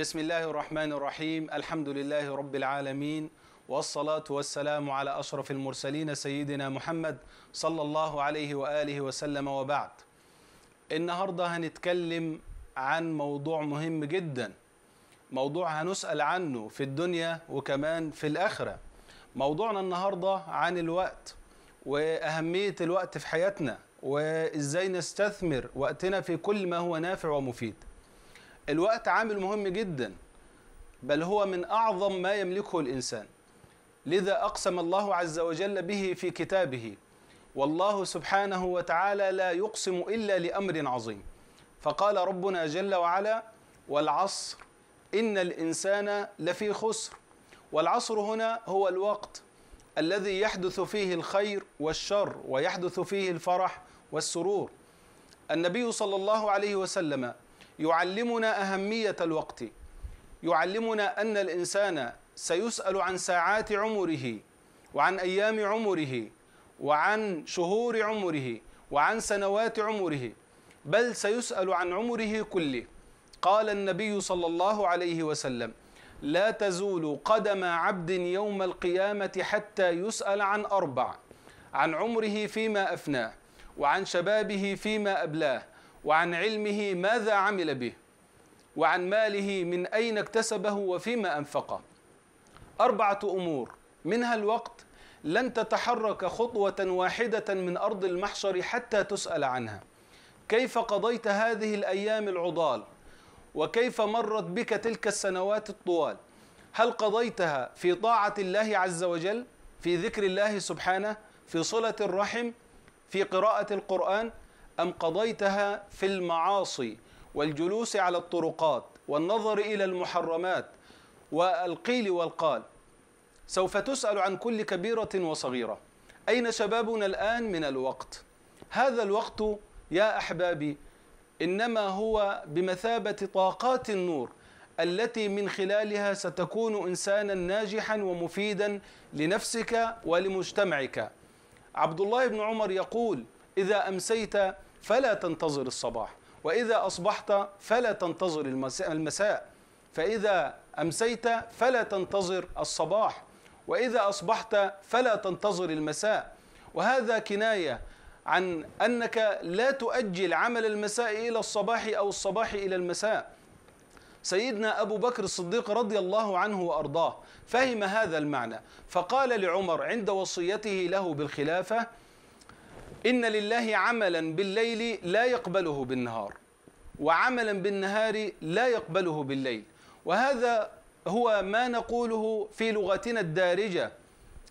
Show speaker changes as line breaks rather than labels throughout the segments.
بسم الله الرحمن الرحيم الحمد لله رب العالمين والصلاة والسلام على أشرف المرسلين سيدنا محمد صلى الله عليه وآله وسلم وبعد النهاردة هنتكلم عن موضوع مهم جدا موضوع هنسأل عنه في الدنيا وكمان في الآخرة موضوعنا النهاردة عن الوقت وأهمية الوقت في حياتنا وإزاي نستثمر وقتنا في كل ما هو نافع ومفيد الوقت عامل مهم جدا بل هو من أعظم ما يملكه الإنسان لذا أقسم الله عز وجل به في كتابه والله سبحانه وتعالى لا يقسم إلا لأمر عظيم فقال ربنا جل وعلا والعصر إن الإنسان لفي خسر والعصر هنا هو الوقت الذي يحدث فيه الخير والشر ويحدث فيه الفرح والسرور النبي صلى الله عليه وسلم يعلمنا أهمية الوقت يعلمنا أن الإنسان سيسأل عن ساعات عمره وعن أيام عمره وعن شهور عمره وعن سنوات عمره بل سيسأل عن عمره كله قال النبي صلى الله عليه وسلم لا تزول قدم عبد يوم القيامة حتى يسأل عن أربع عن عمره فيما أفناه وعن شبابه فيما أبلاه وعن علمه ماذا عمل به وعن ماله من أين اكتسبه وفيما أنفقه أربعة أمور منها الوقت لن تتحرك خطوة واحدة من أرض المحشر حتى تسأل عنها كيف قضيت هذه الأيام العضال وكيف مرت بك تلك السنوات الطوال هل قضيتها في طاعة الله عز وجل في ذكر الله سبحانه في صلة الرحم في قراءة القرآن أم قضيتها في المعاصي والجلوس على الطرقات والنظر إلى المحرمات والقيل والقال سوف تسأل عن كل كبيرة وصغيرة أين شبابنا الآن من الوقت؟ هذا الوقت يا أحبابي إنما هو بمثابة طاقات النور التي من خلالها ستكون إنسانا ناجحا ومفيدا لنفسك ولمجتمعك عبد الله بن عمر يقول إذا أمسيت فلا تنتظر الصباح وإذا أصبحت فلا تنتظر المساء فإذا أمسيت فلا تنتظر الصباح وإذا أصبحت فلا تنتظر المساء وهذا كناية عن أنك لا تؤجل عمل المساء إلى الصباح أو الصباح إلى المساء سيدنا أبو بكر الصديق رضي الله عنه وأرضاه فهم هذا المعنى فقال لعمر عند وصيته له بالخلافة إن لله عملا بالليل لا يقبله بالنهار وعملا بالنهار لا يقبله بالليل وهذا هو ما نقوله في لغتنا الدارجة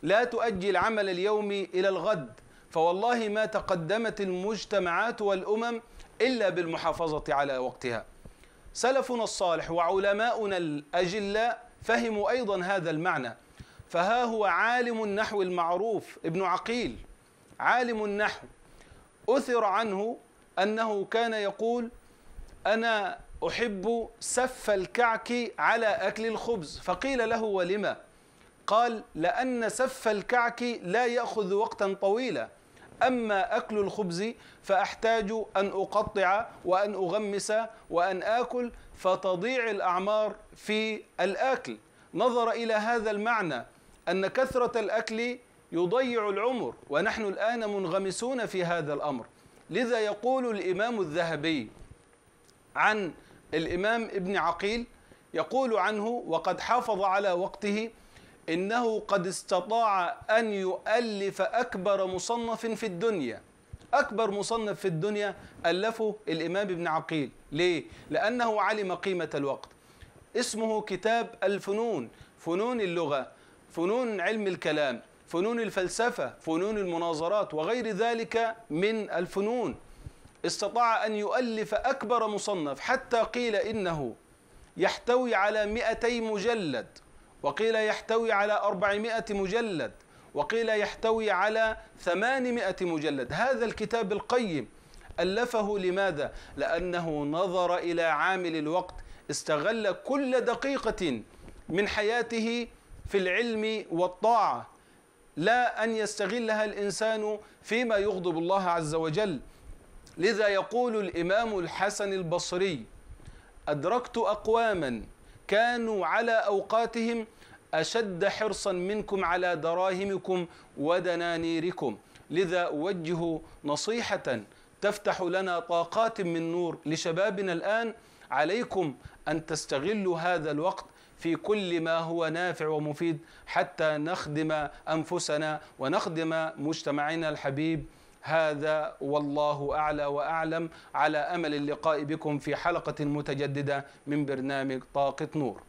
لا تؤجل عمل اليوم إلى الغد فوالله ما تقدمت المجتمعات والأمم إلا بالمحافظة على وقتها سلفنا الصالح وعلماؤنا الأجلاء فهموا أيضا هذا المعنى فها هو عالم النحو المعروف ابن عقيل عالم النحو أثر عنه أنه كان يقول أنا أحب سف الكعك على أكل الخبز فقيل له ولما قال لأن سف الكعك لا يأخذ وقتا طويلا أما أكل الخبز فأحتاج أن أقطع وأن أغمس وأن آكل فتضيع الأعمار في الآكل نظر إلى هذا المعنى أن كثرة الأكل يضيع العمر ونحن الآن منغمسون في هذا الأمر لذا يقول الإمام الذهبي عن الإمام ابن عقيل يقول عنه وقد حافظ على وقته إنه قد استطاع أن يؤلف أكبر مصنف في الدنيا أكبر مصنف في الدنيا ألفه الإمام ابن عقيل ليه؟ لأنه علم قيمة الوقت اسمه كتاب الفنون فنون اللغة فنون علم الكلام فنون الفلسفة فنون المناظرات وغير ذلك من الفنون استطاع أن يؤلف أكبر مصنف حتى قيل إنه يحتوي على 200 مجلد وقيل يحتوي على 400 مجلد وقيل يحتوي على 800 مجلد هذا الكتاب القيم ألفه لماذا؟ لأنه نظر إلى عامل الوقت استغل كل دقيقة من حياته في العلم والطاعة لا أن يستغلها الإنسان فيما يغضب الله عز وجل لذا يقول الإمام الحسن البصري أدركت أقواما كانوا على أوقاتهم أشد حرصا منكم على دراهمكم ودنانيركم لذا أوجه نصيحة تفتح لنا طاقات من نور لشبابنا الآن عليكم أن تستغلوا هذا الوقت في كل ما هو نافع ومفيد حتى نخدم انفسنا ونخدم مجتمعنا الحبيب هذا والله اعلى واعلم على امل اللقاء بكم في حلقه متجدده من برنامج طاقه نور